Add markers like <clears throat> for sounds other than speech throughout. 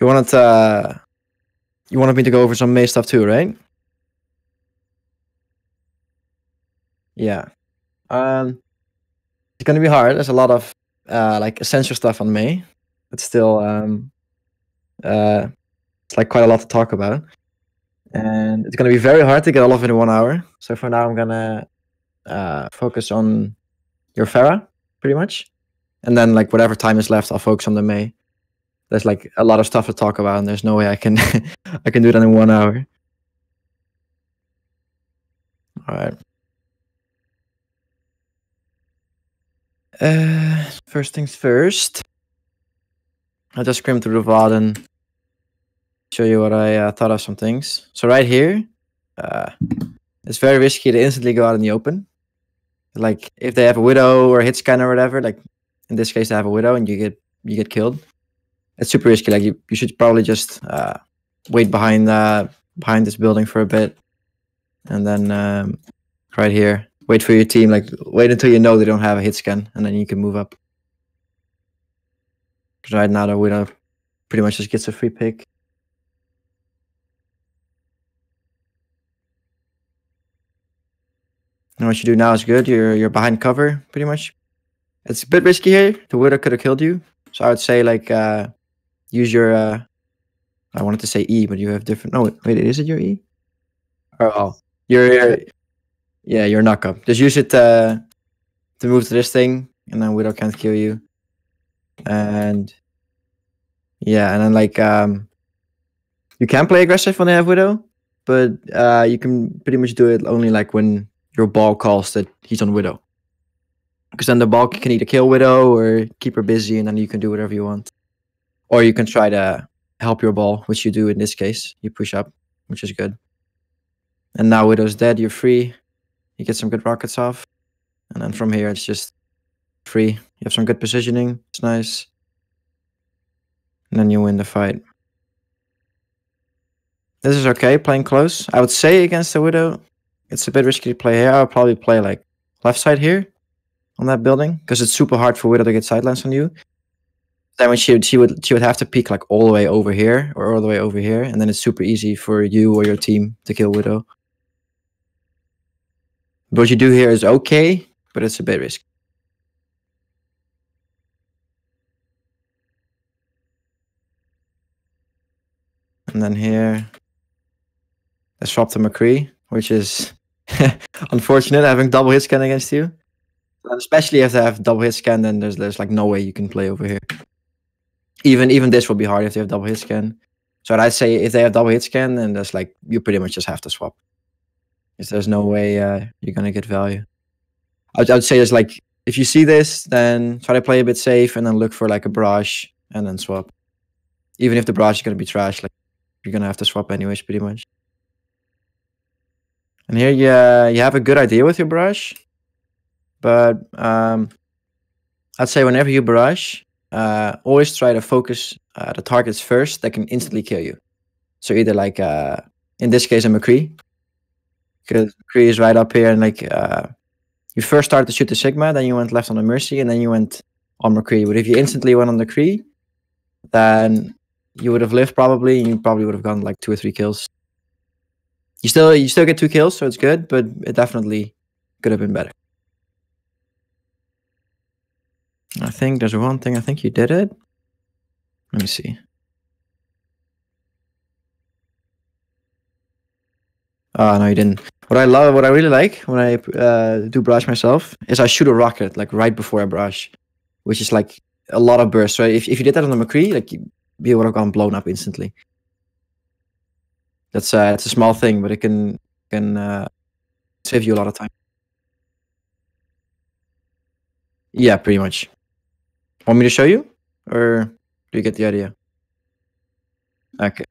You wanted uh, you wanted me to go over some May stuff too, right? Yeah. Um, it's gonna be hard. There's a lot of uh, like essential stuff on May. It's still um, uh, it's like quite a lot to talk about, and it's gonna be very hard to get all of it in one hour. So for now, I'm gonna uh, focus on your Farah pretty much, and then like whatever time is left, I'll focus on the May there's like a lot of stuff to talk about, and there's no way I can <laughs> I can do that in one hour. All right. Uh, first things first. I'll just scrim through the VOD and show you what I uh, thought of some things. So right here, uh, it's very risky to instantly go out in the open. Like if they have a widow or a hit scan or whatever, like in this case they have a widow and you get you get killed it's super risky. Like you, you should probably just uh, wait behind uh, behind this building for a bit, and then um, right here, wait for your team. Like wait until you know they don't have a hit scan, and then you can move up. Because right now, we widow pretty much just gets a free pick. And what you do now is good. You're you're behind cover pretty much. It's a bit risky here. The widow could have killed you. So I would say like uh, use your. Uh, I wanted to say E, but you have different. No, wait, is it your E? oh, your, your yeah, your knockup. Just use it uh, to move to this thing, and then Widow can't kill you. And yeah, and then like um, you can play aggressive when they have Widow, but uh, you can pretty much do it only like when your ball calls that he's on Widow. Because then the ball can either kill Widow or keep her busy, and then you can do whatever you want or you can try to help your ball, which you do in this case. You push up, which is good. And now Widow's dead, you're free. You get some good rockets off. And then from here, it's just free. You have some good positioning. It's nice. And then you win the fight. This is okay, playing close. I would say against the Widow, it's a bit risky to play here. I would probably play like left side here on that building because it's super hard for Widow to get sidelines on you then when she she would she would have to peek like all the way over here or all the way over here, and then it's super easy for you or your team to kill Widow. what you do here is okay, but it's a bit risky. And then here, a swap to McCree, which is <laughs> unfortunate having double hit scan against you. And especially if they have double hit scan, then there's there's like no way you can play over here even even this will be hard if they have double hit scan. So I'd say if they have double hit scan, then that's like you pretty much just have to swap. Because there's no way uh, you're gonna get value. I'd, I'd say it's like if you see this, then try to play a bit safe and then look for like a brush and then swap. Even if the brush is gonna be trash, like you're gonna have to swap anyways, pretty much. And here you uh, you have a good idea with your brush, but um, I'd say whenever you brush, uh, always try to focus uh, the targets first that can instantly kill you. So either like uh, in this case a McCree, because McCree is right up here, and like uh, you first started to shoot the Sigma, then you went left on the Mercy, and then you went on McCree. But if you instantly went on the Cree, then you would have lived probably, and you probably would have gotten like two or three kills. You still you still get two kills, so it's good, but it definitely could have been better. I think there's one thing. I think you did it. Let me see. Oh, no, you didn't. What I love, what I really like when I uh, do brush myself is I shoot a rocket like right before I brush, which is like a lot of bursts, right? If, if you did that on the McCree, like you would have gone blown up instantly. That's uh, it's a small thing, but it can can uh, save you a lot of time. Yeah, pretty much. Want me to show you? Or do you get the idea? Okay.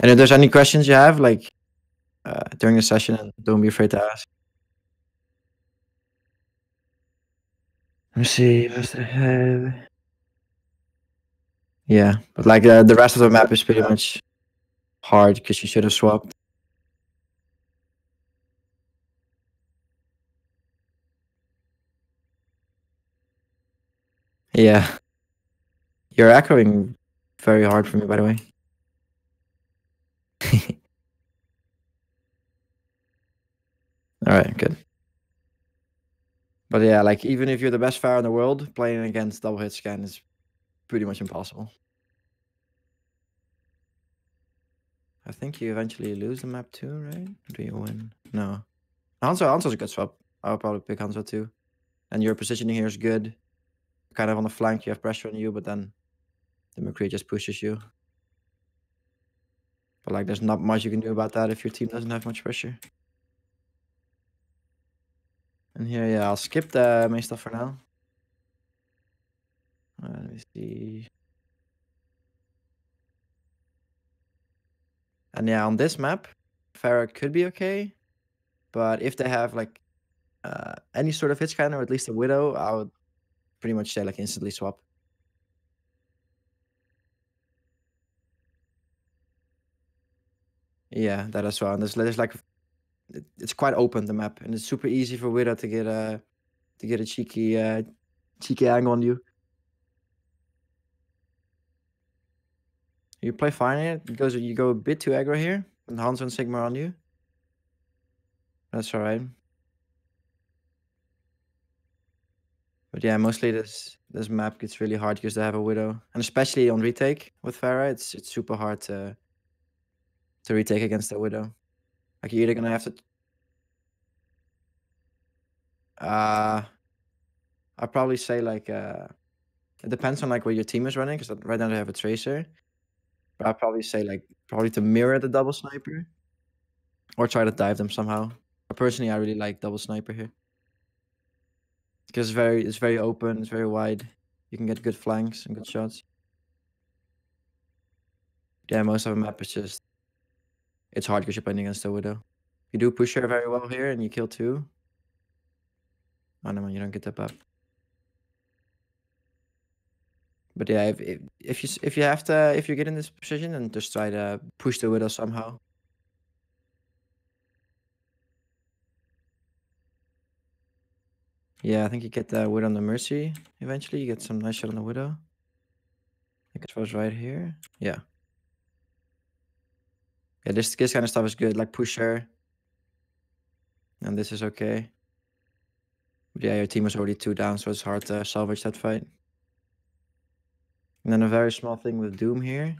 And if there's any questions you have, like uh, during the session, don't be afraid to ask. Let me see. Must have. Yeah, but like uh, the rest of the map is pretty much hard because you should have swapped. Yeah. You're echoing very hard for me, by the way. <laughs> All right, good. But yeah, like even if you're the best fire in the world, playing against double hit scan is pretty much impossible. I think you eventually lose the map too, right? Do you win? No. Hanzo, Hanzo's a good swap. I'll probably pick Hanzo too. And your positioning here is good kind of on the flank, you have pressure on you, but then the McCree just pushes you. But like, there's not much you can do about that if your team doesn't have much pressure. And here, yeah, I'll skip the main stuff for now. Uh, let me see. And yeah, on this map, Farah could be okay, but if they have like uh, any sort of hit scanner or at least a widow, I would pretty much say like instantly swap. Yeah, that as well. And there's, there's like, it's quite open the map, and it's super easy for Wither to get a, to get a cheeky, uh, cheeky angle on you. You play fine here. It goes, you go a bit too aggro here, and Hans and Sigma on you. That's all right. But yeah, mostly this this map gets really hard because they have a widow, and especially on retake with Farah, it's it's super hard to to retake against a widow. Like you're either gonna have to. Uh, I probably say like uh, it depends on like where your team is running because right now they have a tracer, but I probably say like probably to mirror the double sniper, or try to dive them somehow. But personally, I really like double sniper here. Because it's very it's very open, it's very wide. You can get good flanks and good shots. Yeah, most of the map is just it's hard because you're playing against the widow. You do push her very well here and you kill two. Oh no man, you don't get that buff. But yeah, if, if you if you have to if you get in this position, and just try to push the widow somehow. Yeah, I think you get that Widow on the Mercy eventually. You get some nice shot on the Widow. I think it was right here. Yeah. Yeah, this, this kind of stuff is good, like Pusher. And this is okay. But yeah, your team is already two down, so it's hard to salvage that fight. And then a very small thing with Doom here.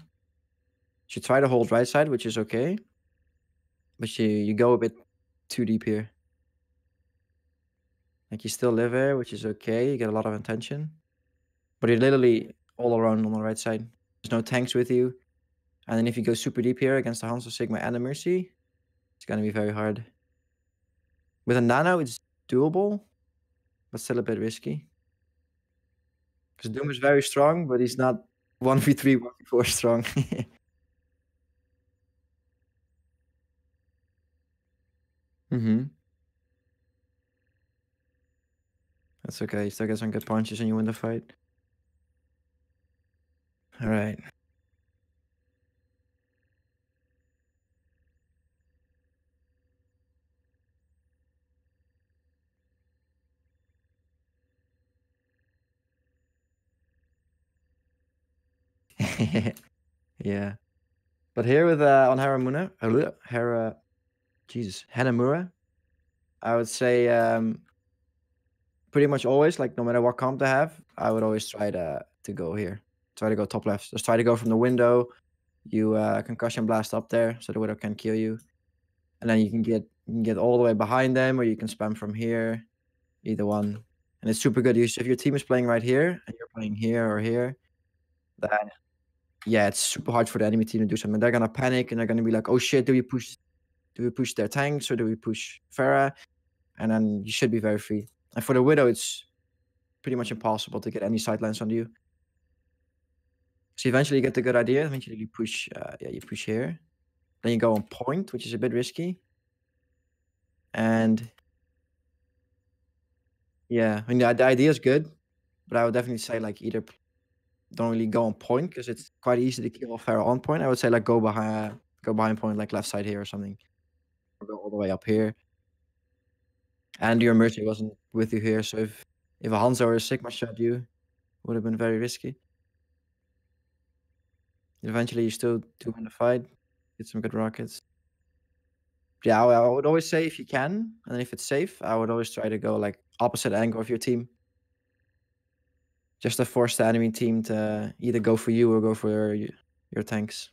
She try to hold right side, which is okay. But she, you go a bit too deep here. Like you still live here, which is okay. You get a lot of attention, but you're literally all around on the right side. There's no tanks with you, and then if you go super deep here against the Hans of Sigma and the Mercy, it's gonna be very hard. With a Nano, it's doable, but still a bit risky. Because Doom is very strong, but he's not <laughs> one v three, one v four strong. <laughs> mm-hmm. That's okay. You still get some good punches and you win the fight. All right. <laughs> yeah. But here with uh, on Haramuna, Hara, uh, Jesus, Hanamura, I would say um, pretty much always, like no matter what comp they have, I would always try to to go here. Try to go top left. Just try to go from the window. You uh, concussion blast up there so the widow can kill you, and then you can get you can get all the way behind them, or you can spam from here, either one. And it's super good use if your team is playing right here and you're playing here or here. Then yeah, it's super hard for the enemy team to do something. They're gonna panic and they're gonna be like, "Oh shit, do we push? Do we push their tanks or do we push Farah?" And then you should be very free. And for the Widow, it's pretty much impossible to get any side lens on you. So eventually you get the good idea. Eventually you push, uh, yeah, you push here. Then you go on point, which is a bit risky. And yeah, I mean the, the idea is good, but I would definitely say like either don't really go on point because it's quite easy to kill Pharaoh on point. I would say like go behind, go behind point, like left side here or something, or go all the way up here. And your Mercy wasn't with you here, so if, if a Hanzo or a Sigma shot you, would have been very risky. Eventually, you still do win the fight, get some good rockets. Yeah, I would always say if you can, and if it's safe, I would always try to go like opposite angle of your team. Just to force the enemy team to either go for you or go for your, your tanks.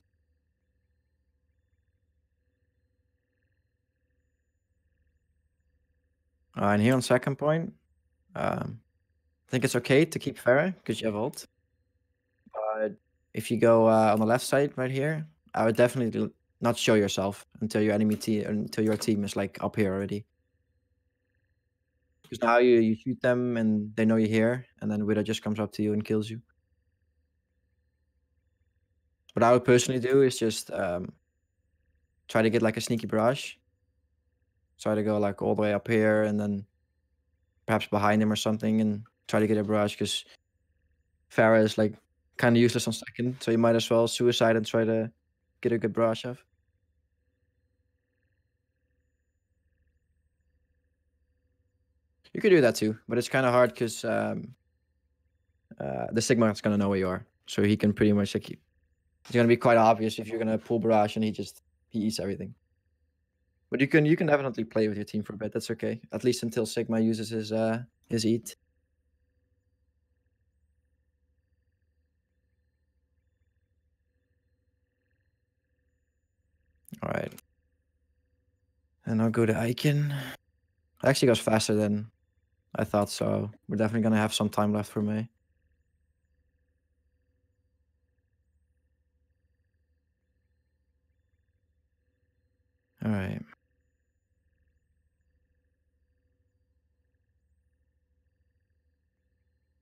Uh, and here on second point, um, I think it's okay to keep Farah because you have ult. But if you go uh, on the left side right here, I would definitely not show yourself until your enemy team until your team is like up here already. Because now you, you shoot them and they know you're here, and then Widow just comes up to you and kills you. What I would personally do is just um, try to get like a sneaky barrage try to go like all the way up here and then perhaps behind him or something and try to get a barrage because Farah is like kind of useless on second, so you might as well suicide and try to get a good barrage off. You could do that too, but it's kind of hard because um, uh, the Sigma is gonna know where you are, so he can pretty much like. It's gonna be quite obvious if you're gonna pull barrage and he just he eats everything. But you can you can definitely play with your team for a bit. That's okay. At least until Sigma uses his uh his eat. All right. And I'll go to Aiken. It actually goes faster than I thought, so we're definitely gonna have some time left for me. All right.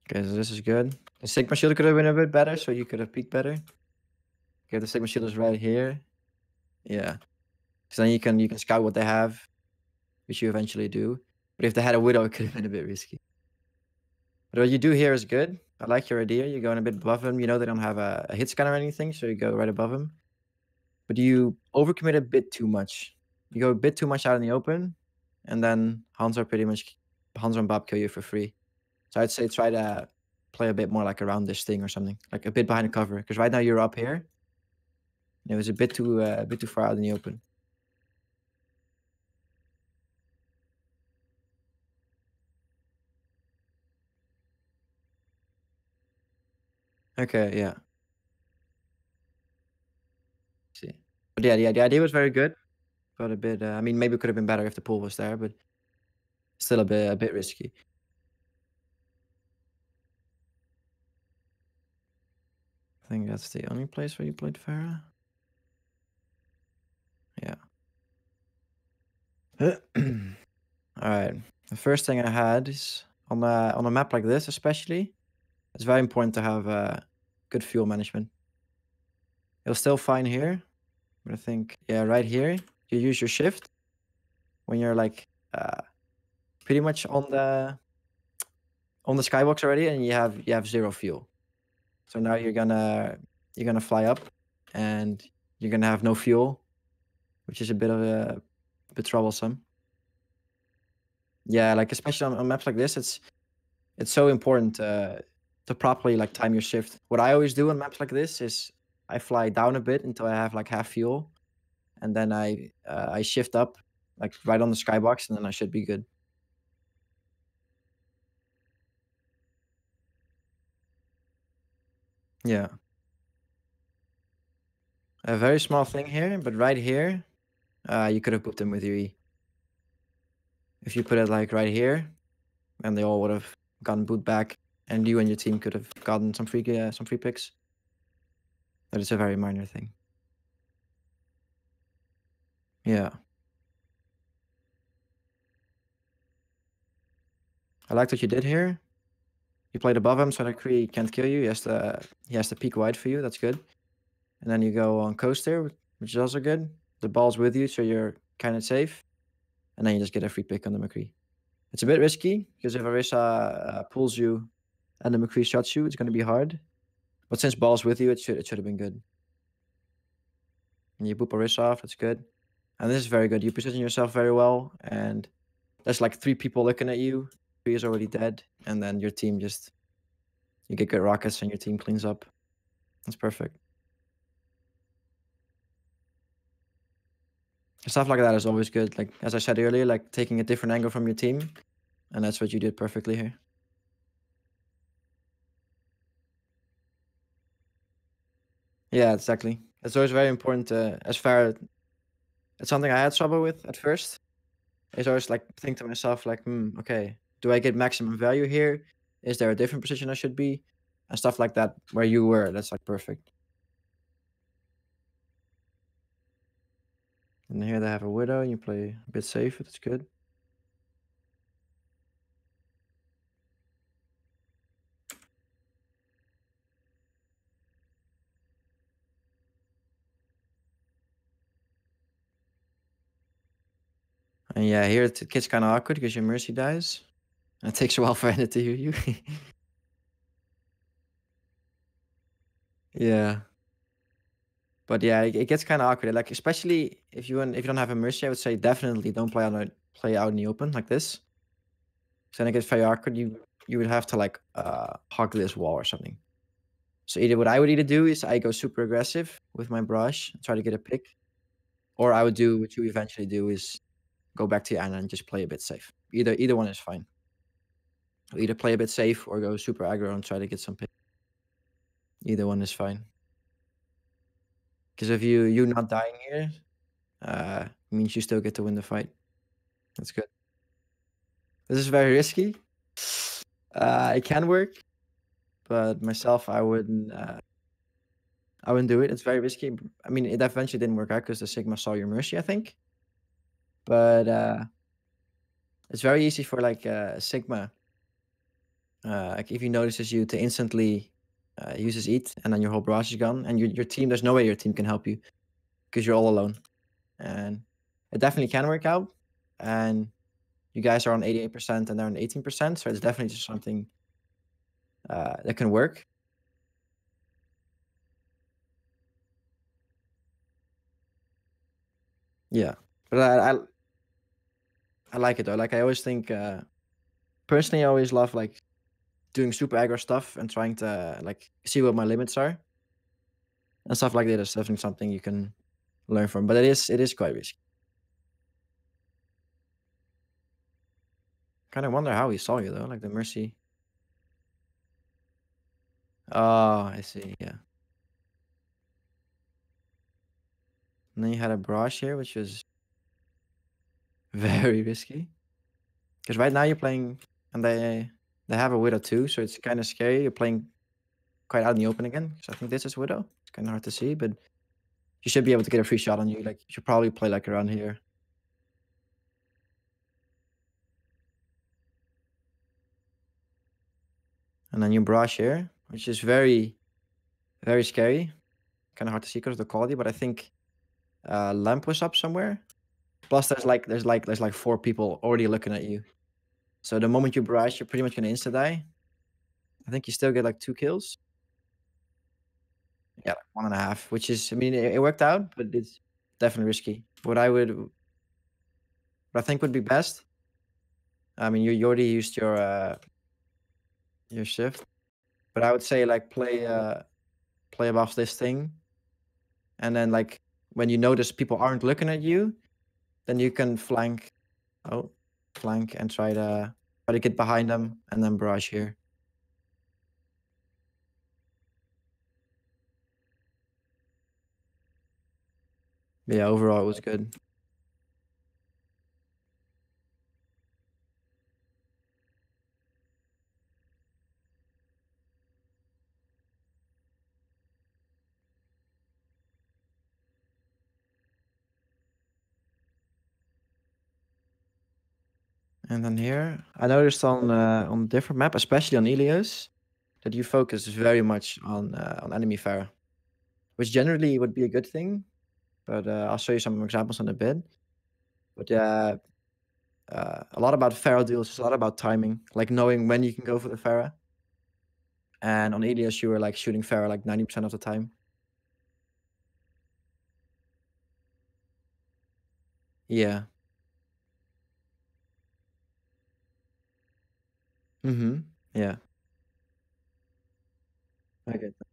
Okay, so this is good. The Sigma shield could have been a bit better, so you could have peeked better. Okay, the Sigma shield is right here. Yeah. Because then you can you can scout what they have, which you eventually do. But if they had a Widow, it could have been a bit risky. But what you do here is good. I like your idea. You're going a bit above them. You know they don't have a, a hit scan or anything, so you go right above them. But you overcommit a bit too much. You go a bit too much out in the open, and then Hanzo pretty much Hanzo and Bob kill you for free. So I'd say try to play a bit more like around this thing or something, like a bit behind the cover. Because right now you're up here, and it was a bit too uh, a bit too far out in the open. Okay, yeah. Let's see, but yeah, yeah, the idea was very good, but a bit. Uh, I mean, maybe it could have been better if the pool was there, but still a bit a bit risky. I think that's the only place where you played Farah. Yeah. <clears throat> Alright. The first thing I had is on a, on a map like this especially, it's very important to have uh, good fuel management. It will still fine here, but I think, yeah, right here, you use your shift when you're like uh, pretty much on the on the skybox already and you have you have zero fuel. So now you're gonna you're gonna fly up, and you're gonna have no fuel, which is a bit of a, a bit troublesome. Yeah, like especially on, on, maps like this, it's it's so important uh, to properly like time your shift. What I always do on maps like this is I fly down a bit until I have like half fuel, and then I uh, I shift up like right on the skybox, and then I should be good. Yeah. A very small thing here, but right here, uh, you could have put them with your E. If you put it like right here, and they all would have gotten boot back, and you and your team could have gotten some free uh, some free picks. That is a very minor thing. Yeah. I like what you did here. You played above him, so that Kree can't kill you. He has to he has to peek wide for you. That's good. And then you go on coast there, which is also good. The ball's with you, so you're kind of safe. And then you just get a free pick on the McCree. It's a bit risky because if Arisa uh, pulls you and the McCree shots you, it's going to be hard. But since ball's with you, it should it should have been good. And you boop Arisa off. That's good. And this is very good. You position yourself very well, and there's like three people looking at you is already dead, and then your team just you get good rockets and your team cleans up. That's perfect. Stuff like that is always good. Like as I said earlier, like taking a different angle from your team, and that's what you did perfectly here. Yeah, exactly. It's always very important as far it's something I had trouble with at first. It's always like think to myself like, hmm, okay, do I get maximum value here? Is there a different position I should be? And stuff like that, where you were. That's like perfect. And here they have a widow, and you play a bit safer. That's good. And yeah, here it gets kind of awkward because your mercy dies. It takes a while for Anna to hear you. <laughs> yeah. But yeah, it, it gets kind of awkward. Like especially if you if you don't have a mercy, I would say definitely don't play out in, play out in the open like this. So then it gets very awkward. You you would have to like uh hug this wall or something. So either what I would either do is I go super aggressive with my brush, try to get a pick, or I would do what you eventually do is go back to Anna and just play a bit safe. Either either one is fine either play a bit safe or go super aggro and try to get some pick. Either one is fine. Because if you you not dying here, uh, means you still get to win the fight. That's good. This is very risky. Uh, it can work, but myself, I wouldn't. Uh, I wouldn't do it. It's very risky. I mean, it eventually didn't work out because the Sigma saw your mercy, I think. But uh, it's very easy for like uh, Sigma uh, like if he notices you to instantly uh, uses eat and then your whole barrage is gone and your, your team there's no way your team can help you because you're all alone and it definitely can work out and you guys are on 88% and they're on 18% so it's definitely just something uh, that can work yeah but I, I, I like it though like i always think uh personally i always love like doing super aggro stuff and trying to like see what my limits are and stuff like that is definitely something you can learn from but it is it is quite risky kind of wonder how he saw you though like the mercy oh i see yeah and then you had a brush here which was <laughs> very risky because right now you're playing and they they have a Widow too, so it's mm-hmm. kind of scary. You're playing quite out in the open again, So I think this is Widow. It's kind of hard to see, but you should be able to get a free shot on you. Like, you should probably play like around here. And then you brush here, which is very, very scary. Kind of hard to see because of the quality, but I think uh, lamp was up somewhere. Plus, there's like there's like there's like four people already looking at you. So the moment you brush, you're pretty much gonna insta die. I think you still get like two kills. Yeah, like one and a half, which is I mean it, it worked out, but it's definitely risky. What I would, what I think would be best. I mean, you, you already used your uh, your shift, but I would say like play uh, play above this thing, and then like when you notice people aren't looking at you, then you can flank. Oh, flank and try to try to get behind them and then barrage here. Yeah, overall it was good. And then here, I noticed on uh, on different map, especially on Helios, that you focus very much on uh, on enemy fire, which generally would be a good thing. But uh, I'll show you some examples in a bit. But yeah, uh, uh, a lot about Pharaoh deals, a lot about timing, like knowing when you can go for the Pharaoh. And on Elias, you were like shooting Pharaoh like 90% of the time. Yeah. hmm Yeah, I get that.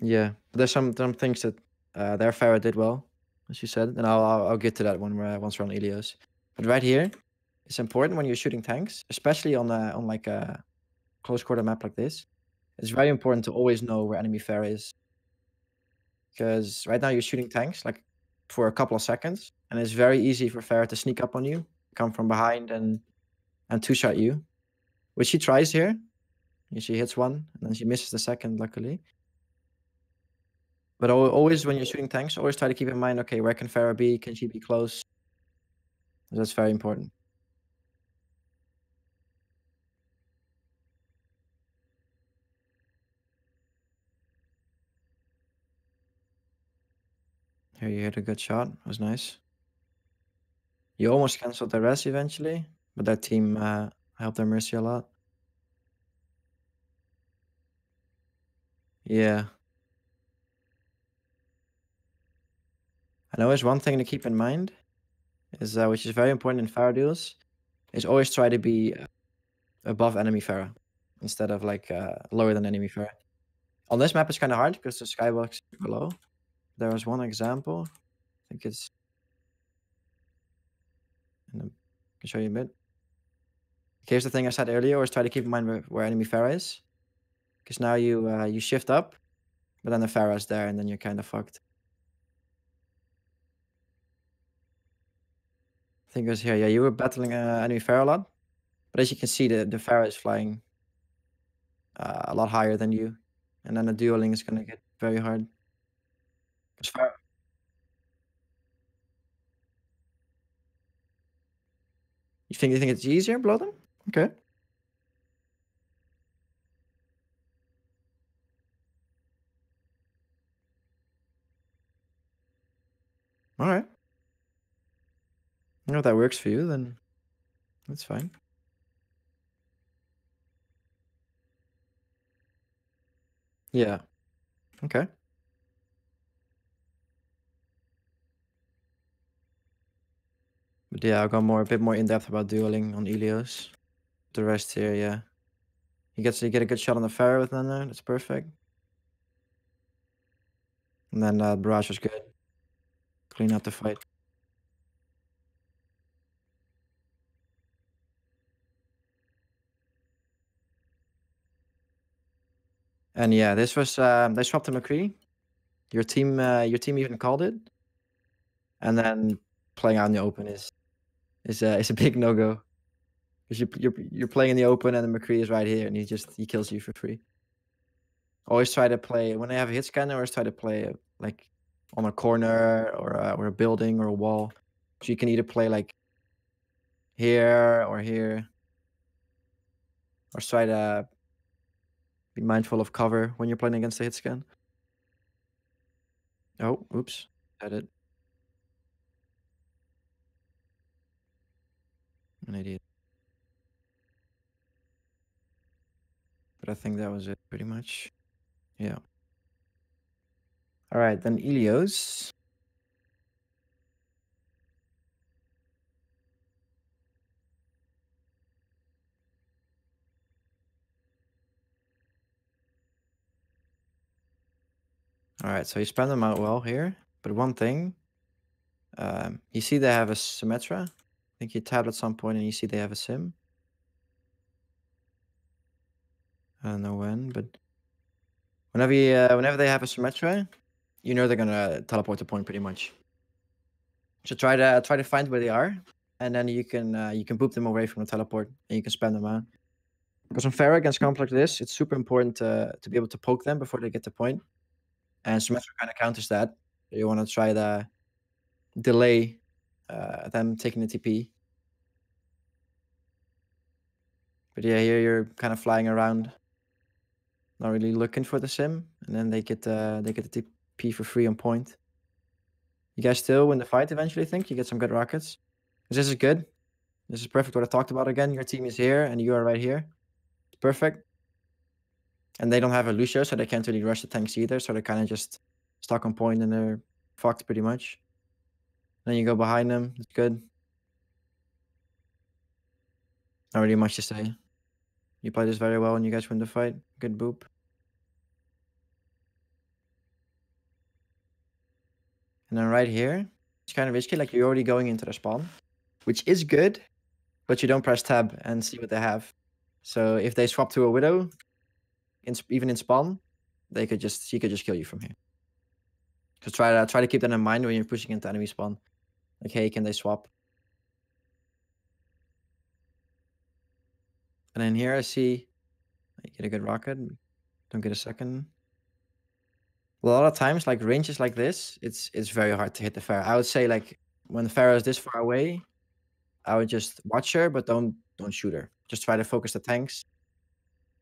Yeah, there's some some things that uh, there Farah did well, as you said, and I'll I'll, get to that when we're once we're on Elios. But right here, it's important when you're shooting tanks, especially on a, on like a close quarter map like this. It's very important to always know where enemy Farah is, because right now you're shooting tanks like for a couple of seconds, and it's very easy for Farah to sneak up on you, come from behind, and and two shot you, which she tries here. She hits one, and then she misses the second, luckily. But always when you're shooting tanks, always try to keep in mind, okay, where can Farah be? Can she be close? That's very important. Here you hit a good shot. It was nice. You almost cancelled the rest eventually, but that team uh, helped their Mercy a lot. Yeah. And always one thing to keep in mind is uh, which is very important in fire deals, is always try to be uh, above enemy fire instead of like uh, lower than enemy fire. On this map, it's kind of hard because the skybox is below. There was one example. I think it's and I can show you a bit. Here's the thing I said earlier, is try to keep in mind where, enemy pharaoh is. Because now you uh, you shift up, but then the is there, and then you're kind of fucked. I think it was here. Yeah, you were battling uh, enemy pharaoh a lot. But as you can see, the, the pharaoh is flying uh, a lot higher than you. And then the dueling is going to get very hard. Because You think you think it's easier blow them? Okay. All right. You know, if that works for you, then that's fine. Yeah. Okay. But yeah, I'll go more a bit more in depth about dueling on Elios. The rest here, yeah. He gets to get a good shot on the fire with Nana, that's perfect. And then uh, barrage was good. Clean up the fight. And yeah, this was uh, they swapped to McCree. Your team, uh, your team even called it. And then playing out in the open is is uh, is a big no go. Because you you're you're playing in the open and the McCree is right here and he just he kills you for free. Always try to play when I have a hit scan. I always try to play like on a corner or a, or a building or a wall. So you can either play like here or here, or try to be mindful of cover when you're playing against a hit scan. Oh, oops, had it. an idiot. But I think that was it, pretty much. Yeah. All right, then Ilios. All right, so you spread them out well here. But one thing, um, you see they have a Symmetra, think you tab at some point and you see they have a sim. I don't know when, but whenever you, uh, whenever they have a Symmetra, you know they're gonna teleport to point pretty much. So try to try to find where they are, and then you can uh, you can poop them away from the teleport, and you can spam them out. Because on Farah against comps like this, it's super important to, to be able to poke them before they get to point. And Symmetra kind of counters that. You want to try to delay uh, them taking the TP. But yeah, here you're kind of flying around, not really looking for the sim, and then they get uh, they get the TP for free on point. You guys still win the fight eventually. Think you get some good rockets. This is good. This is perfect. What I talked about again. Your team is here, and you are right here. It's perfect. And they don't have a Lucio, so they can't really rush the tanks either. So they're kind of just stuck on point, and they're fucked pretty much. Then you go behind him. It's good. Not really much to say. You played this very well and you guys win the fight. Good boop. And then right here, it's kind of risky. Like you're already going into the spawn, which is good, but you don't press tab and see what they have. So if they swap to a widow, in, even in spawn, they could just he could just kill you from here. Because try to try to keep that in mind when you're pushing into enemy spawn. Like, hey, can they swap? And then here I see I get a good rocket, don't get a second. A lot of times, like ranges like this, it's it's very hard to hit the Pharaoh. I would say like when the Pharaoh is this far away, I would just watch her, but don't don't shoot her. Just try to focus the tanks.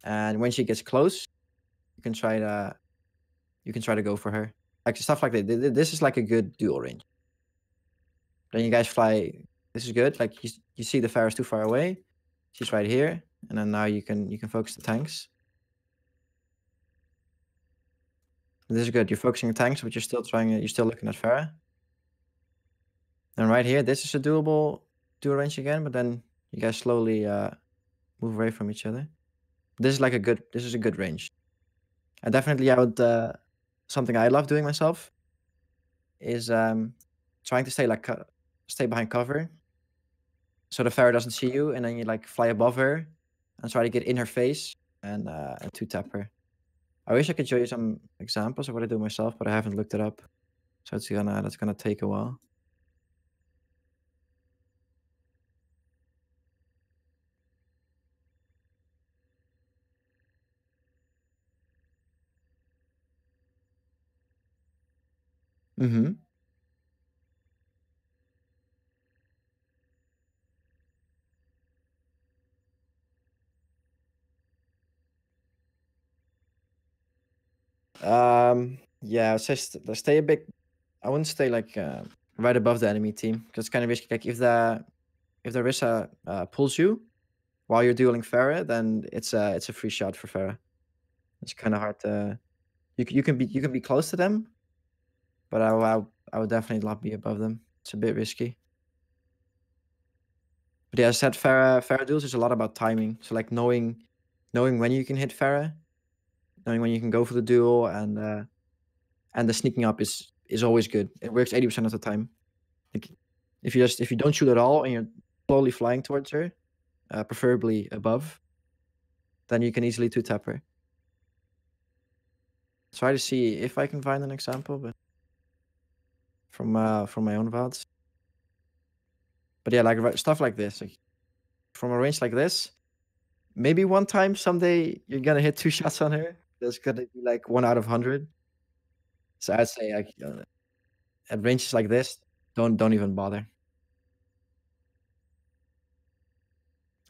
And when she gets close, you can try to you can try to go for her. Like stuff like that. This is like a good dual range. Then you guys fly. This is good. Like you, you see the Pharaoh's too far away. She's right here, and then now you can you can focus the tanks. this is good. You're focusing the tanks, but you're still trying. You're still looking at Pharaoh. And right here, this is a doable dual range again, but then you guys slowly uh, move away from each other. This is like a good. This is a good range. I definitely I would uh, something I love doing myself is um, trying to stay like uh, stay behind cover. So the Pharaoh doesn't see you, and then you like fly above her and try to get in her face and uh, and two tap her. I wish I could show you some examples of what I do myself, but I haven't looked it up, so it's gonna that's gonna take a while. Mm-hmm. Um, yeah, I st stay a bit. I wouldn't stay like uh, right above the enemy team because it's kind of risky. Like if the if the Risa uh, pulls you while you're dueling Farah, then it's a it's a free shot for Farah. It's kind of hard to. You you can be you can be close to them, but I I, I would definitely not be above them. It's a bit risky. But yeah, I said Farah Farah duels is a lot about timing. So like knowing knowing when you can hit Farah knowing when you can go for the duel and uh, and the sneaking up is is always good. It works eighty percent of the time. Like if you just if you don't shoot at all and you're slowly flying towards her, uh, preferably above, then you can easily two tap her. Try to see if I can find an example, but from uh, from my own VODs. But yeah, like stuff like this, like from a range like this, maybe one time someday you're gonna hit two <laughs> shots on her, there's gonna be like one out of hundred. So I'd say like uh, at ranges like this, don't don't even bother.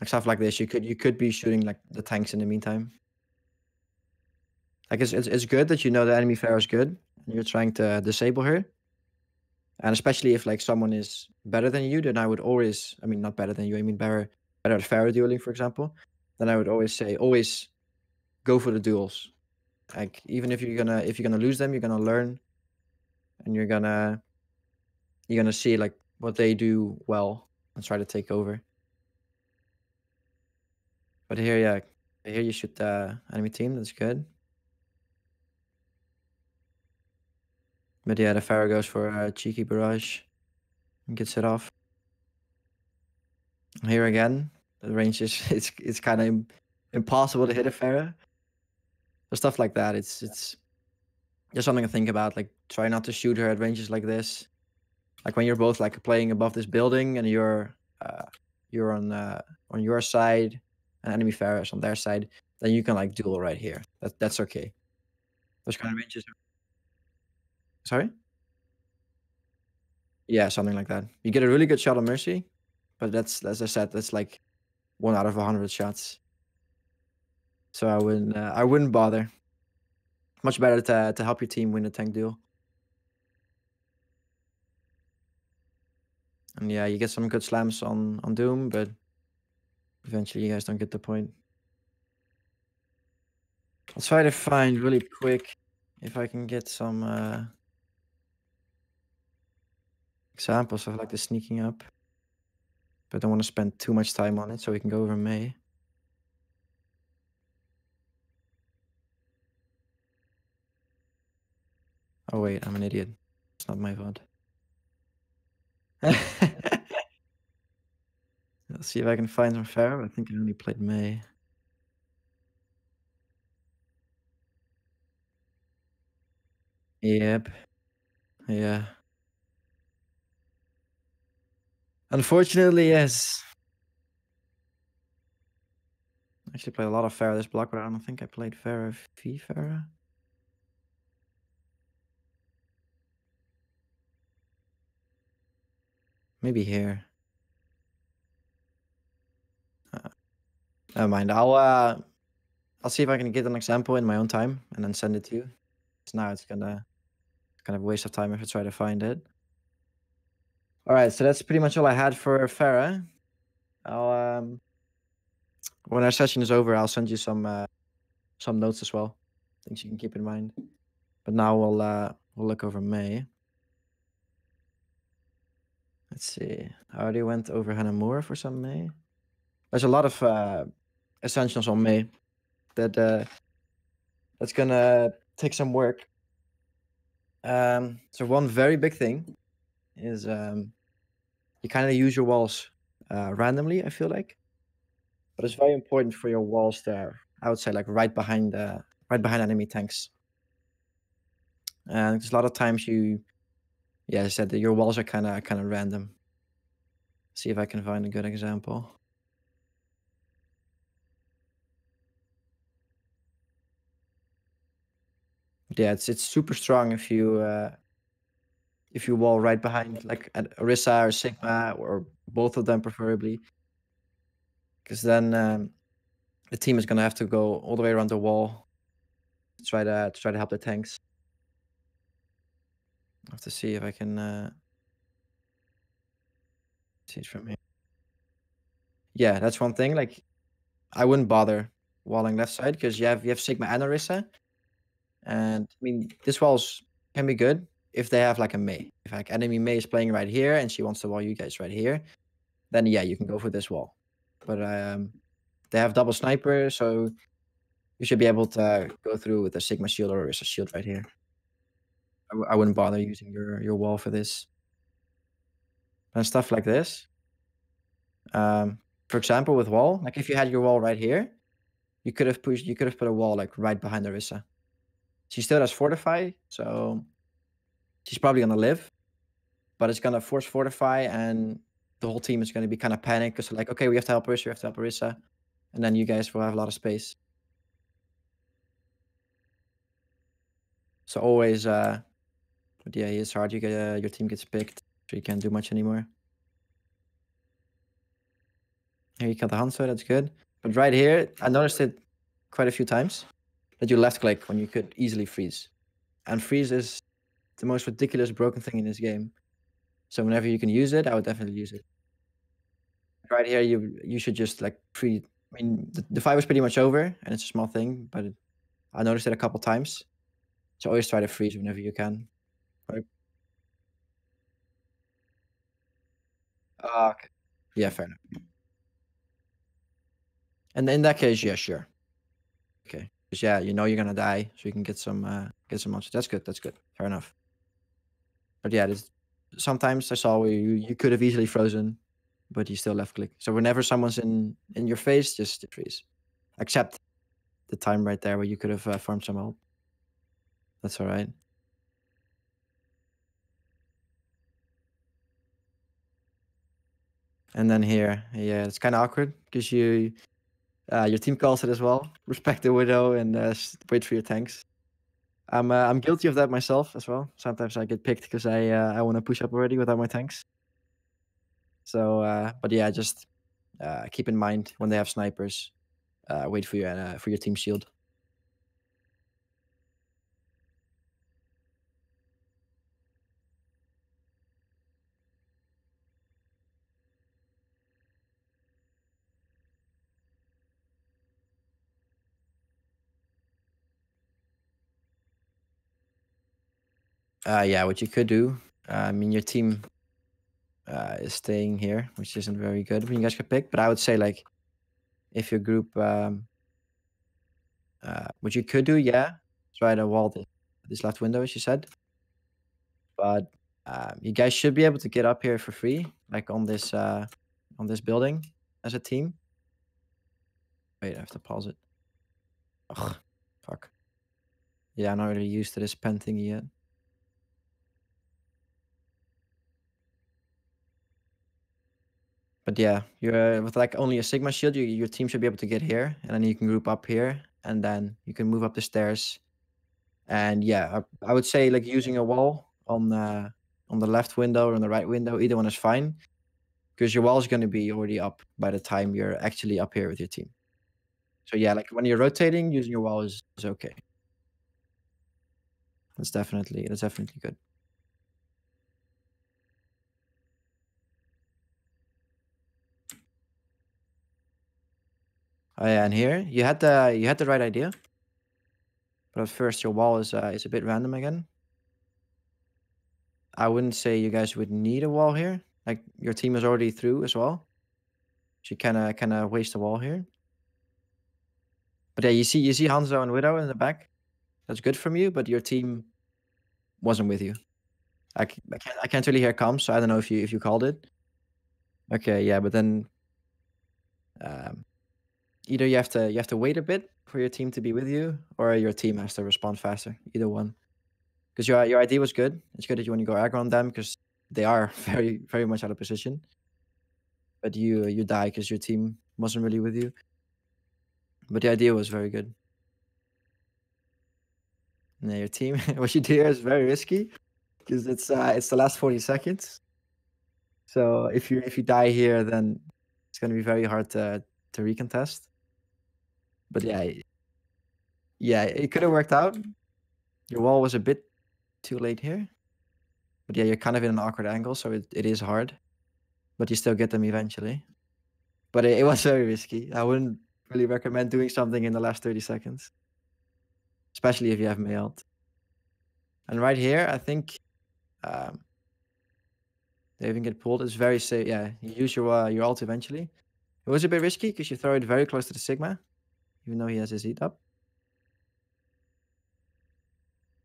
Like stuff like this, you could you could be shooting like the tanks in the meantime. Like it's it's, it's good that you know the enemy fire is good and you're trying to disable her. And especially if like someone is better than you, then I would always I mean not better than you, I mean better better at fire dueling, for example. Then I would always say always go for the duels like even if you're gonna if you're gonna lose them you're gonna learn and you're gonna you're gonna see like what they do well and try to take over but here yeah here you shoot the enemy team that's good but yeah the pharaoh goes for a cheeky barrage and gets it off here again the range is <laughs> it's, it's kind of impossible to hit a pharaoh so stuff like that. It's it's just something to think about. Like try not to shoot her at ranges like this. Like when you're both like playing above this building and you're uh, you're on uh, on your side and enemy Ferris on their side, then you can like duel right here. That that's okay. Those kind of ranges. Are... Sorry. Yeah, something like that. You get a really good shot on Mercy, but that's as I said, that's like one out of a hundred shots. So I wouldn't uh, I wouldn't bother. Much better to to help your team win a tank duel. And yeah, you get some good slams on on Doom, but eventually you guys don't get the point. I'll try to find really quick if I can get some uh, examples of like the sneaking up. But I don't want to spend too much time on it, so we can go over May. Oh wait, I'm an idiot. It's not my vod. <laughs> Let's see if I can find some Pharaoh. I think I only played May. Yep. Yeah. Unfortunately, yes. I actually played a lot of Pharaoh this block, but I don't think I played Pharaoh V Pharaoh. Maybe here. Uh, never mind. I'll uh, I'll see if I can get an example in my own time and then send it to you. Because now it's gonna kind of waste of time if I try to find it. All right, so that's pretty much all I had for Farah. I'll um, when our session is over, I'll send you some uh, some notes as well, things you can keep in mind. But now we'll uh, we'll look over May. Let's see. I already went over Hanamura for some May. There's a lot of uh, essentials on May that uh, that's gonna take some work. Um, so one very big thing is um, you kind of use your walls uh, randomly. I feel like, but it's very important for your walls there. I would say like right behind uh, right behind enemy tanks. And there's a lot of times you yeah, I said that your walls are kind of kind of random. See if I can find a good example. Yeah, it's it's super strong if you uh, if you wall right behind like at Orisa or Sigma or both of them preferably, because then um, the team is gonna have to go all the way around the wall to try to, to try to help the tanks. I have to see if I can uh, see it from here. Yeah, that's one thing. Like, I wouldn't bother walling left side because you have you have Sigma and Orisa, and I mean this walls can be good if they have like a May. If like enemy May is playing right here and she wants to wall you guys right here, then yeah, you can go for this wall. But um, they have double sniper, so you should be able to go through with a Sigma shield or Orisa shield right here. I, wouldn't bother using your your wall for this. And stuff like this. Um, for example, with wall, like if you had your wall right here, you could have pushed, you could have put a wall like right behind Arissa. She still has fortify, so she's probably gonna live, but it's gonna force fortify, and the whole team is gonna be kind of panicked because like, okay, we have to help Arissa, we have to help Arissa, and then you guys will have a lot of space. So always, uh, the yeah, it's hard. You get uh, your team gets picked, so you can't do much anymore. Here you cut the Hanzo, that's good. But right here, I noticed it quite a few times that you left click when you could easily freeze. And freeze is the most ridiculous broken thing in this game. So whenever you can use it, I would definitely use it. Right here, you you should just like pre. I mean, the, the fight was pretty much over, and it's a small thing, but it, I noticed it a couple times. So always try to freeze whenever you can hope. Ah, okay. Yeah, fair enough. And in that case, yeah, sure. Okay. Because yeah, you know you're gonna die, so you can get some uh, get some monster. That's good. That's good. Fair enough. But yeah, this, sometimes I saw where you, you could have easily frozen, but you still left click. So whenever someone's in in your face, just freeze. Except the time right there where you could have uh, farmed some help. That's all right. And then here, yeah, it's kind of awkward because you, uh, your team calls it as well. <laughs> Respect the widow and uh, wait for your tanks. I'm uh, I'm guilty of that myself as well. Sometimes I get picked because I uh, I want to push up already without my tanks. So, uh, but yeah, just uh, keep in mind when they have snipers, wait for your for your team shield. Uh, yeah, what you could do. Uh, I mean, your team uh, is staying here, which isn't very good when you guys could pick, But I would say like, if your group, um, uh, what you could do, yeah, try to wall this, this left window, as you said. But um, you guys should be able to get up here for free, like on this uh, on this building as a team. Wait, I have to pause it. Ugh, fuck. Yeah, I'm not really used to this pen thingy yet. But yeah, you're uh, with like only a Sigma shield, you, your team should be able to get here, and then you can group up here, and then you can move up the stairs. And yeah, I, I would say like using a wall on the on the left window or on the right window, either one is fine, because your wall is going to be already up by the time you're actually up here with your team. So yeah, like when you're rotating, using your wall is, is okay. That's definitely that's definitely good. Oh, yeah, and here you had the you had the right idea. But at first, your wall is uh, is a bit random again. I wouldn't say you guys would need a wall here. Like your team is already through as well. She kind of kind of waste a wall here. But yeah, you see you see Hanzo and Widow in the back. That's good from you, but your team wasn't with you. I, I can't I can't really hear comms, so I don't know if you if you called it. Okay, yeah, but then. Um, either you have to you have to wait a bit for your team to be with you, or your team has to respond faster. Either one, because your your idea was good. It's good that you want to go aggro on them because they are <laughs> very very much out of position. But you you die because your team wasn't really with you. But the idea was very good. Yeah, your team <laughs> what you do here is very risky because it's uh, it's the last forty seconds. So if you if you die here, then it's gonna be very hard to to recontest. But yeah, yeah, it could have worked out. Your wall was a bit too late here. But yeah, you're kind of in an awkward angle, so it, it is hard. But you still get them eventually. But it, it was <laughs> very risky. I wouldn't really recommend doing something in the last 30 seconds, especially if you have mailed. And right here, I think um, they even get pulled. It's very safe. Yeah, you use your uh, your alt eventually. It was a bit risky because you throw it very close to the sigma, even though he has his heat up.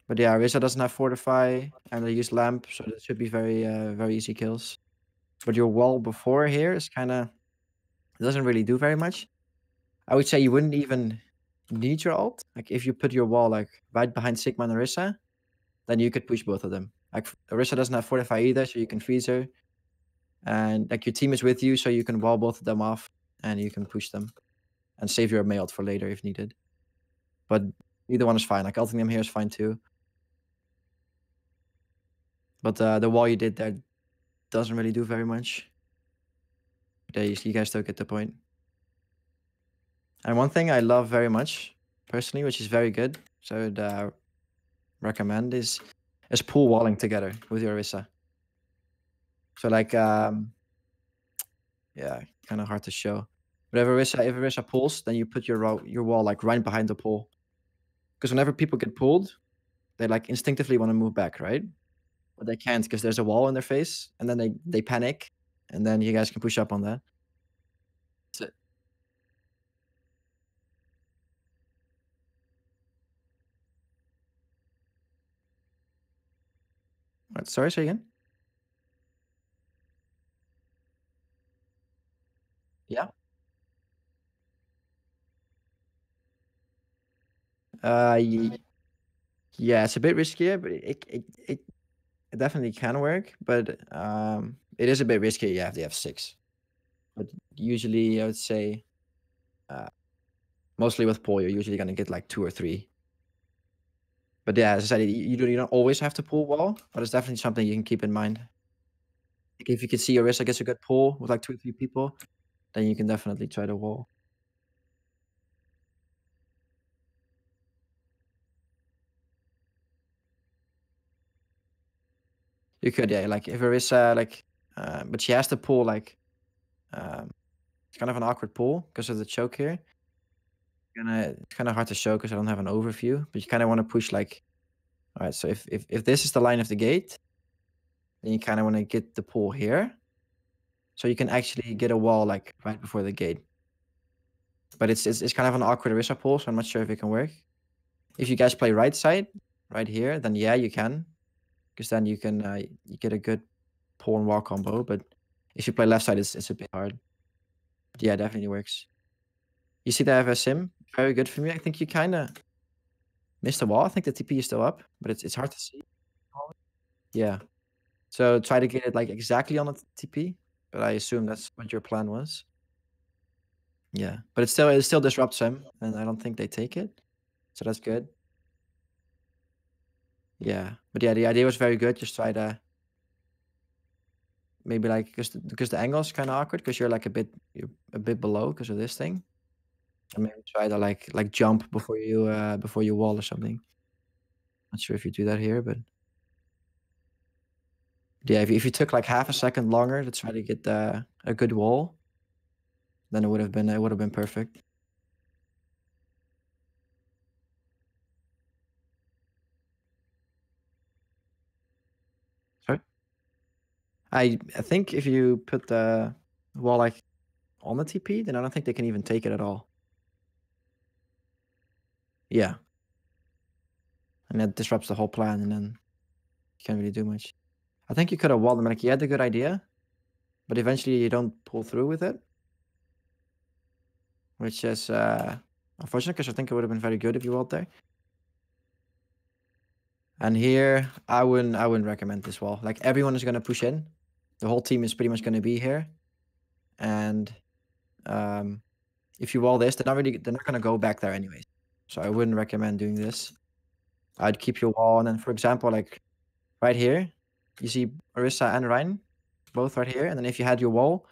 But yeah, Arisa doesn't have fortify, and they use lamp, so that should be very, uh, very easy kills. But your wall before here is kind of doesn't really do very much. I would say you wouldn't even need your alt. Like if you put your wall like right behind Sigma and Arissa, then you could push both of them. Like Arissa doesn't have fortify either, so you can freeze her, and like your team is with you, so you can wall both of them off, and you can push them and save your mail for later if needed. But either one is fine. Like Altingham here is fine too. But uh, the wall you did there doesn't really do very much. Yeah, you, you guys still get the point. And one thing I love very much, personally, which is very good, so I would uh, recommend is is pool walling together with your Orisa. So like, um, yeah, kind of hard to show. But if there is a, if there is a pulse, then you put your your wall like right behind the pole, because whenever people get pulled, they like instinctively want to move back, right? But they can't because there's a wall in their face, and then they they panic, and then you guys can push up on that. That's it. sorry, say again. Uh, yeah, it's a bit riskier, but it it, it definitely can work. But um, it is a bit riskier. You have to have six, but usually I would say, uh, mostly with pull, you're usually gonna get like two or three. But yeah, as I said, you don't you don't always have to pull well, but it's definitely something you can keep in mind. Like if you can see your risk, I guess a good pull with like two or three people, then you can definitely try to wall. you could yeah like if there is uh, like uh, but she has to pull like um, it's kind of an awkward pull because of the choke here gonna it's kind of hard to show because i don't have an overview but you kind of want to push like all right so if, if if this is the line of the gate then you kind of want to get the pull here so you can actually get a wall like right before the gate but it's it's, it's kind of an awkward Arisa pull so i'm not sure if it can work if you guys play right side right here then yeah you can because then you can uh, you get a good pull and wall combo. But if you play left side, it's it's a bit hard. But yeah, definitely works. You see that I a sim, very good for me. I think you kind of missed the wall. I think the TP is still up, but it's it's hard to see. Yeah. So try to get it like exactly on the TP, but I assume that's what your plan was. Yeah, but it still it still disrupts them, and I don't think they take it, so that's good. Yeah. But yeah, the idea was very good. Just try to maybe like because the, because the angle is kind of awkward because you're like a bit you're a bit below because of this thing. And maybe try to like like jump before you uh before you wall or something. Not sure if you do that here, but yeah, if, if you took like half a second longer to try to get uh, a good wall, then it would have been it would have been perfect. I I think if you put the wall like on the TP, then I don't think they can even take it at all. Yeah. And that disrupts the whole plan, and then you can't really do much. I think you could have walled them. Like you had a good idea, but eventually you don't pull through with it, which is uh, unfortunate because I think it would have been very good if you walled there. And here, I wouldn't, I wouldn't recommend this wall. Like everyone is gonna push in, the whole team is pretty much going to be here, and um, if you wall this, they're not really they're not going to go back there anyways. So I wouldn't recommend doing this. I'd keep your wall, and then for example, like right here, you see Orissa and Ryan, both right here, and then if you had your wall,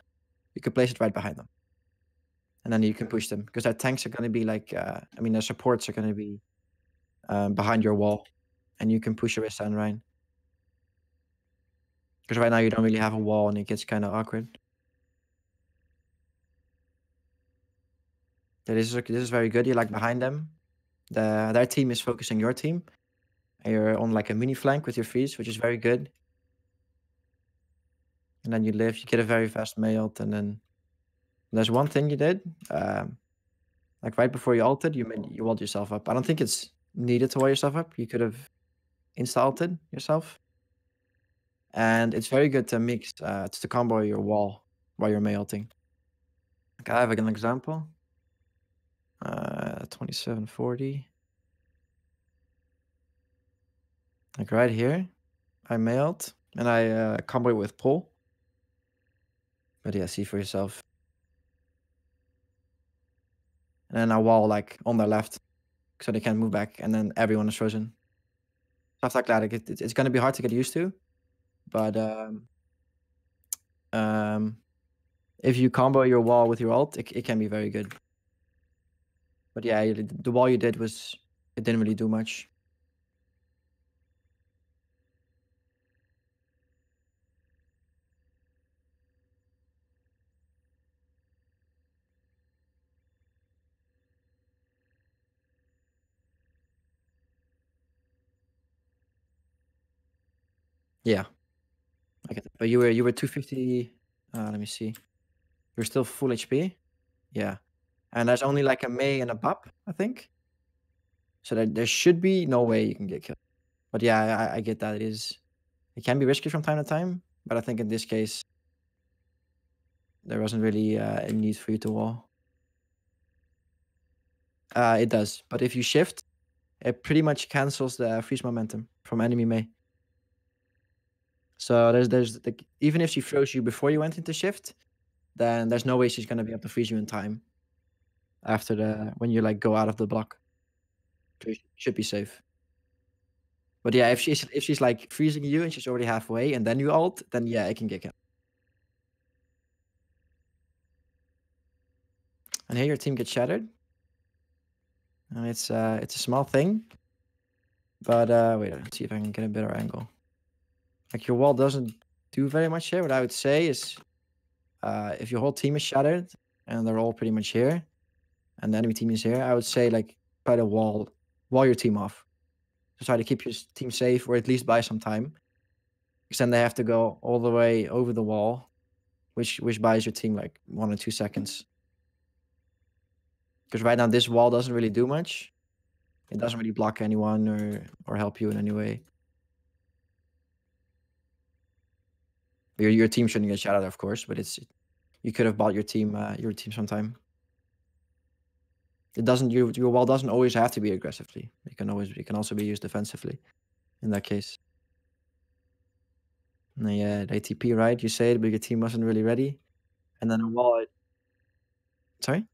you could place it right behind them, and then you can push them because their tanks are going to be like uh, I mean their supports are going to be um, behind your wall, and you can push Orissa and Ryan. Because right now you don't really have a wall and it gets kind of awkward. Yeah, this is this is very good. You're like behind them. The their team is focusing your team. And you're on like a mini flank with your freeze, which is very good. And then you live. You get a very fast mailed, and then there's one thing you did. Um, like right before you altered, you made you walled yourself up. I don't think it's needed to wall yourself up. You could have insulted yourself and it's very good to mix uh, to combo your wall while you're melting. Okay, I have an example. Uh, 2740. Like right here, I mailed and I uh, combo it with pull. But yeah, see for yourself. And then I wall like on the left, so they can't move back, and then everyone is frozen. Stuff like that. It, it's going to be hard to get used to, but um, um, if you combo your wall with your alt, it, it can be very good. But yeah, the wall you did was it didn't really do much. Yeah. But you were you were 250. Uh, let me see. You're still full HP. Yeah, and there's only like a May and a Bop, I think. So there, there should be no way you can get killed. But yeah, I, I get that it is. It can be risky from time to time, but I think in this case, there wasn't really uh, a need for you to wall. Uh, it does, but if you shift, it pretty much cancels the freeze momentum from enemy May. So there's there's the, even if she froze you before you went into shift, then there's no way she's gonna be able to freeze you in time. After the when you like go out of the block, so should be safe. But yeah, if she's if she's like freezing you and she's already halfway and then you alt, then yeah, it can get killed. And here your team gets shattered. And it's uh it's a small thing. But uh wait, let's see if I can get a better angle like your wall doesn't do very much here. What I would say is, uh, if your whole team is shattered and they're all pretty much here, and the enemy team is here, I would say like try to wall wall your team off. So try to keep your team safe or at least buy some time. Because then they have to go all the way over the wall, which which buys your team like one or two seconds. Because right now this wall doesn't really do much. It doesn't really block anyone or or help you in any way. Your your team shouldn't get shot out, of course, but it's you could have bought your team uh, your team sometime. It doesn't your your wall doesn't always have to be aggressively. It can always it can also be used defensively, in that case. And yeah, ATP right? You said, but your team wasn't really ready, and then a wall. It... Sorry.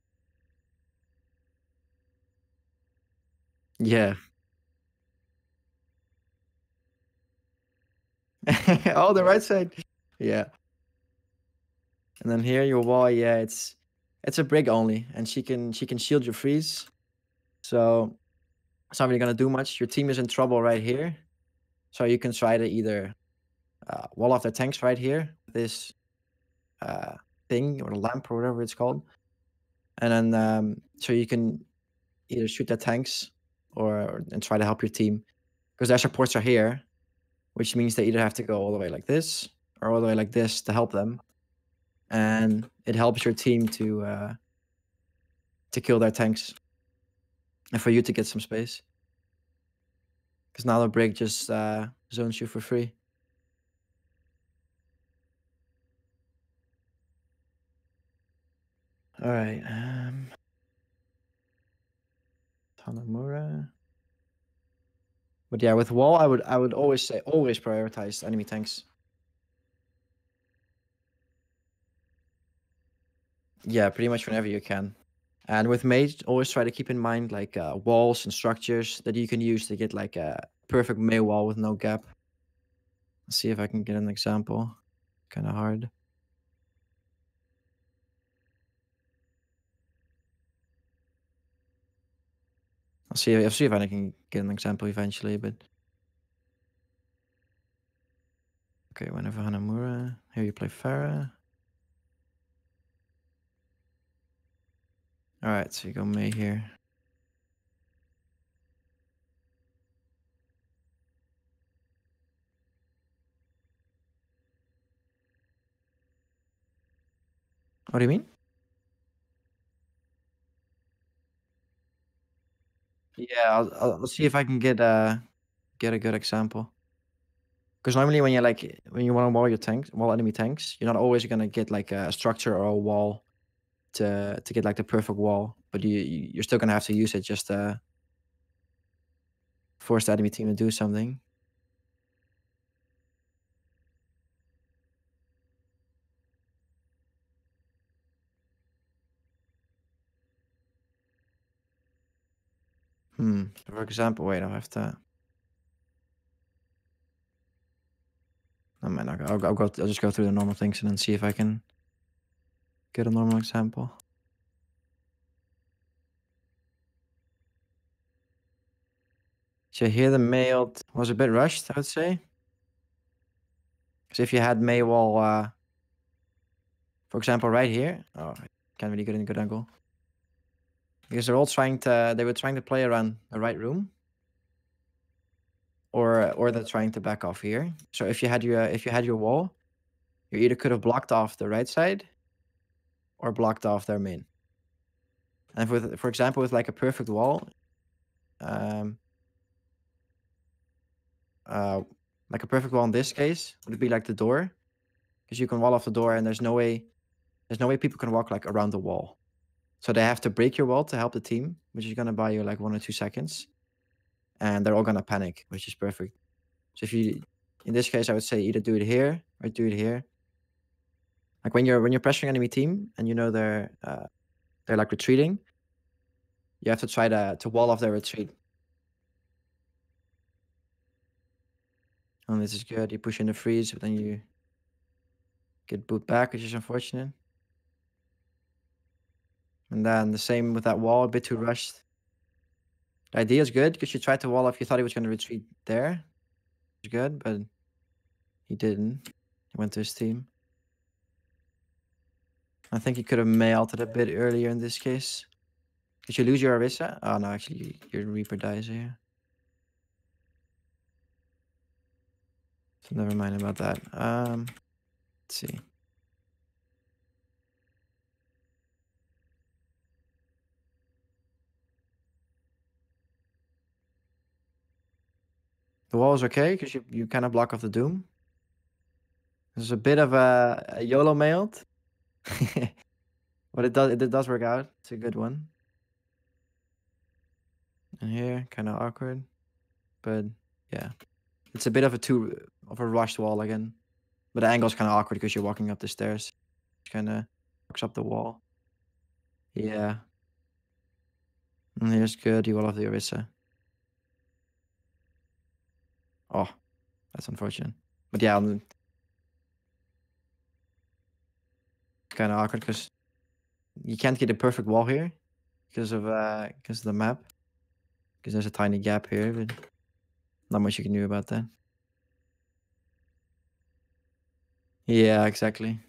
Yeah. <laughs> oh, the right side yeah. And then here your wall, yeah, it's it's a brick only, and she can she can shield your freeze. So it's not really gonna do much. Your team is in trouble right here. So you can try to either uh, wall off the tanks right here, this uh, thing or lamp or whatever it's called. And then um, so you can either shoot the tanks or, or and try to help your team. Because their supports are here, which means they either have to go all the way like this or all the way like this to help them, and it helps your team to uh, to kill their tanks, and for you to get some space. Because now the break just uh, zones you for free. All right. Um, Tanamura. But yeah, with wall, I would I would always say always prioritize enemy tanks. Yeah, pretty much whenever you can. And with mage, always try to keep in mind like uh, walls and structures that you can use to get like a perfect melee wall with no gap. Let's see if I can get an example. Kind of hard. I'll see. I'll see if I can get an example eventually, but. Okay, whenever Hanamura, here you play Farah. All right, so you go me here. What do you mean? Yeah, I'll, I'll see if I can get a uh, get a good example. Because normally when you like when you want to wall your tanks, wall enemy tanks, you're not always gonna get like a structure or a wall to to get like the perfect wall, but you you're still gonna have to use it just to force the enemy team to do something. Hmm. For example, wait, i have to. I might not. Go. I'll, I'll go. I'll just go through the normal things and then see if I can get a normal example. So here the mail was a bit rushed, I would say. So if you had Maywall, uh, for example, right here. Oh, I can't really get in a good angle. Because they're all trying to, they were trying to play around the right room. Or, or they're trying to back off here. So if you had your, if you had your wall, you either could have blocked off the right side, or blocked off their main. And with, for example, with like a perfect wall, um, uh, like a perfect wall in this case would be like the door, because you can wall off the door, and there's no way, there's no way people can walk like around the wall. So they have to break your wall to help the team, which is gonna buy you like one or two seconds, and they're all gonna panic, which is perfect. So if you, in this case, I would say either do it here or do it here, like when you're when you're pressuring enemy team and you know they're uh, they're like retreating, you have to try to to wall off their retreat. And this is good. You push in the freeze, but then you get boot back, which is unfortunate. And then the same with that wall, a bit too rushed. The idea is good because you tried to wall off. You thought he was going to retreat there. It's good, but he didn't. He went to his team. I think you could have mailed it a bit earlier in this case. Did you lose your Arissa? Oh no, actually your Reaper dies here. So never mind about that. Um, let's see. The wall is okay because you, you kind of block off the doom. There's a bit of a, a YOLO mailed. <laughs> but it does it does work out. It's a good one. And here, kind of awkward, but yeah, it's a bit of a too of a rushed wall again. But the angle's kind of awkward because you're walking up the stairs, kind of walks up the wall. Yeah. And here's good. You all have the Orisa. Oh, that's unfortunate. But yeah, um, kind of awkward because you can't get a perfect wall here because of uh because of the map because there's a tiny gap here, but not much you can do about that. Yeah, exactly.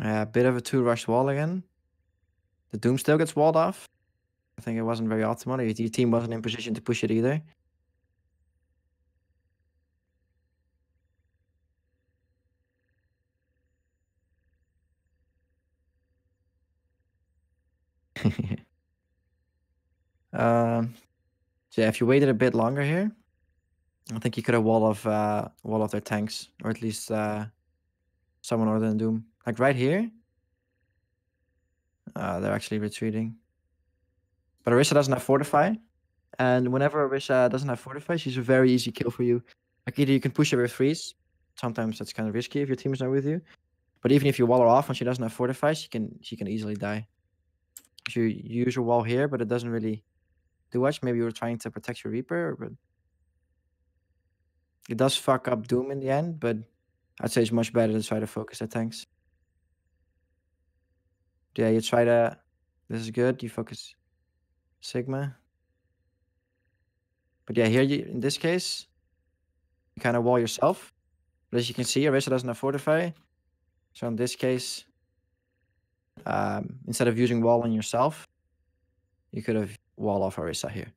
Yeah, A bit of a two rush wall again. The Doom still gets walled off. I think it wasn't very optimal. Your team wasn't in position to push it either. <laughs> um, so yeah, if you waited a bit longer here, I think you could have wall off uh, wall off their tanks, or at least uh, someone other than Doom. Like right here, uh, they're actually retreating. But Orisa doesn't have Fortify. And whenever Orisa doesn't have Fortify, she's a very easy kill for you. Like either you can push her with freeze. Sometimes that's kind of risky if your team is not with you. But even if you wall her off when she doesn't have Fortify, she can she can easily die. So you use your wall here, but it doesn't really do much. Maybe you were trying to protect your Reaper, but it does fuck up Doom in the end, but I'd say it's much better to try to focus at tanks. Yeah, you try to. This is good. You focus. Sigma. But yeah, here you, in this case, you kind of wall yourself. But as you can see, Arisa doesn't have Fortify. So in this case, um, instead of using wall on yourself, you could have wall off Arisa here.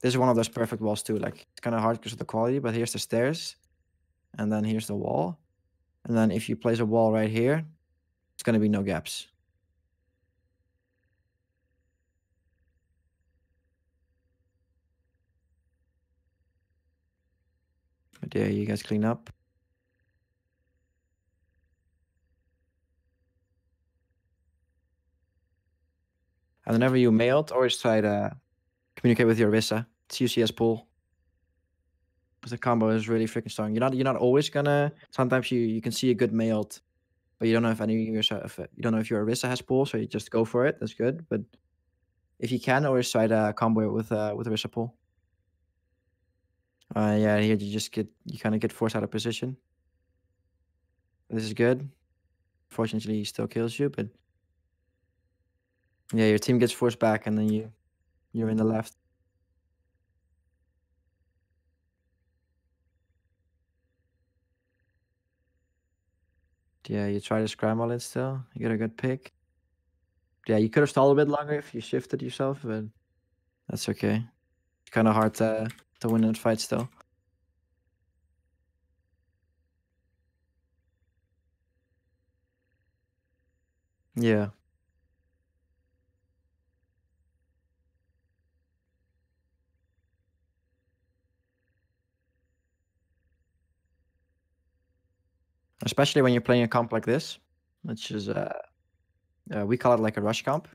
This is one of those perfect walls too. Like it's kind of hard because of the quality, but here's the stairs, and then here's the wall, and then if you place a wall right here, it's gonna be no gaps. How dare you guys clean up? And whenever you mailed, always try to communicate with your Rissa. It's UCS pool. Because the combo is really freaking strong. You're not you're not always gonna sometimes you, you can see a good mailed, but you don't know if any of yourself you don't know if your Rissa has pull. so you just go for it. That's good. But if you can, always try to combo it with uh with Rissa pull. Uh, yeah, here you just get you kind of get forced out of position. This is good. Fortunately, he still kills you, but yeah, your team gets forced back, and then you you're in the left. Yeah, you try to scramble it still. You get a good pick. Yeah, you could have stalled a bit longer if you shifted yourself, but that's okay. It's kind of hard to to win that fight still. Yeah. Especially when you're playing a comp like this, which is, uh, uh, we call it like a rush comp,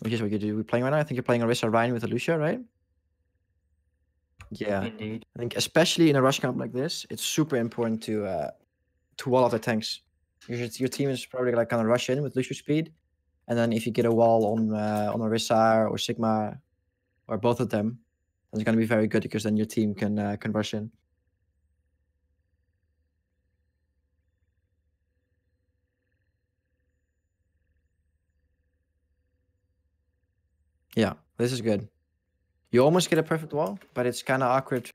which is what you do. We're playing right now. I think you're playing a Risa Ryan with a Lucia, right? Yeah, indeed. I think especially in a rush camp like this, it's super important to uh, to wall off the tanks. Your, your team is probably like gonna rush in with Lucio speed, and then if you get a wall on uh, on Orisa or Sigma or both of them, then it's gonna be very good because then your team can uh, can rush in. Yeah, this is good. You almost get a perfect wall, but it's kind of awkward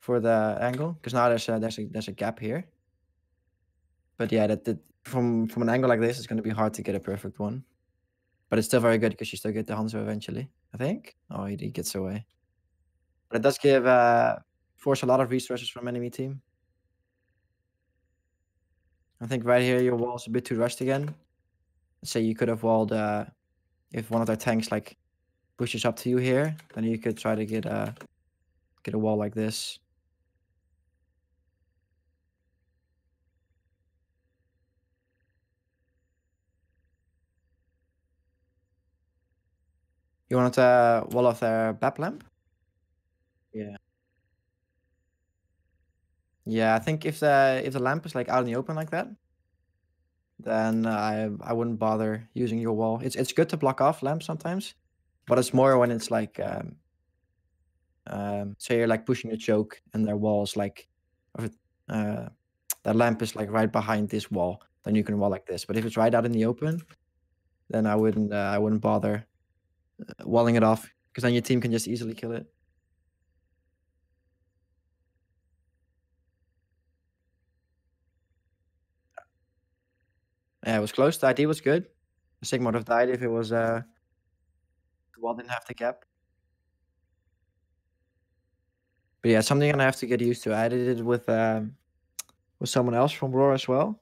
for the angle because now there's a, there's a there's a gap here. But yeah, that, that from from an angle like this, it's going to be hard to get a perfect one. But it's still very good because you still get the Hanzo eventually, I think. Oh, he, gets away. But it does give uh, Force a lot of resources from enemy team. I think right here your wall's a bit too rushed again. let say you could have walled uh, if one of their tanks like pushes up to you here, then you could try to get a get a wall like this. You want a wall of their bap lamp? Yeah. Yeah, I think if the if the lamp is like out in the open like that, then I I wouldn't bother using your wall. It's it's good to block off lamps sometimes, but it's more when it's like um, um, so you're like pushing a choke and their walls like uh, that lamp is like right behind this wall then you can wall like this but if it's right out in the open then i wouldn't uh, i wouldn't bother uh, walling it off because then your team can just easily kill it yeah it was close the idea was good sigma would have died if it was uh well didn't have the gap. But yeah, something i gonna have to get used to. I did it with um, with someone else from Roar as well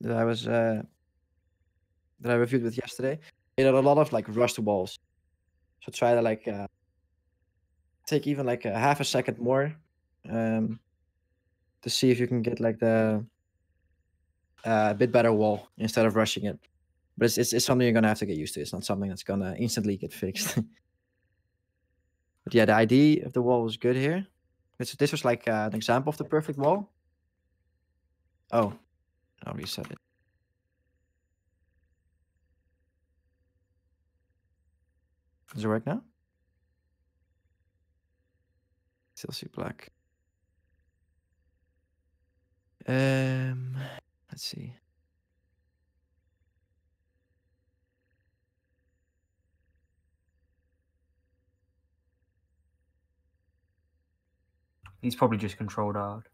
that I was uh, that I reviewed with yesterday. It had a lot of like rust balls, so try to like uh, take even like a half a second more um, to see if you can get like the uh, a bit better wall instead of rushing it. But it's, it's, it's something you're gonna have to get used to. It's not something that's gonna instantly get fixed. <laughs> but yeah, the idea of the wall was good here. This this was like uh, an example of the perfect wall. Oh, I'll reset it. Does it work now? Still see black. Um, let's see. He's probably just controlled hard.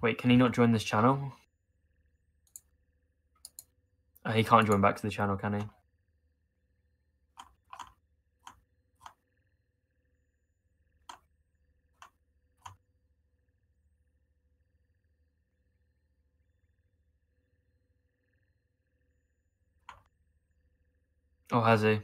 Wait, can he not join this channel? Uh, he can't join back to the channel, can he? Oh, has he?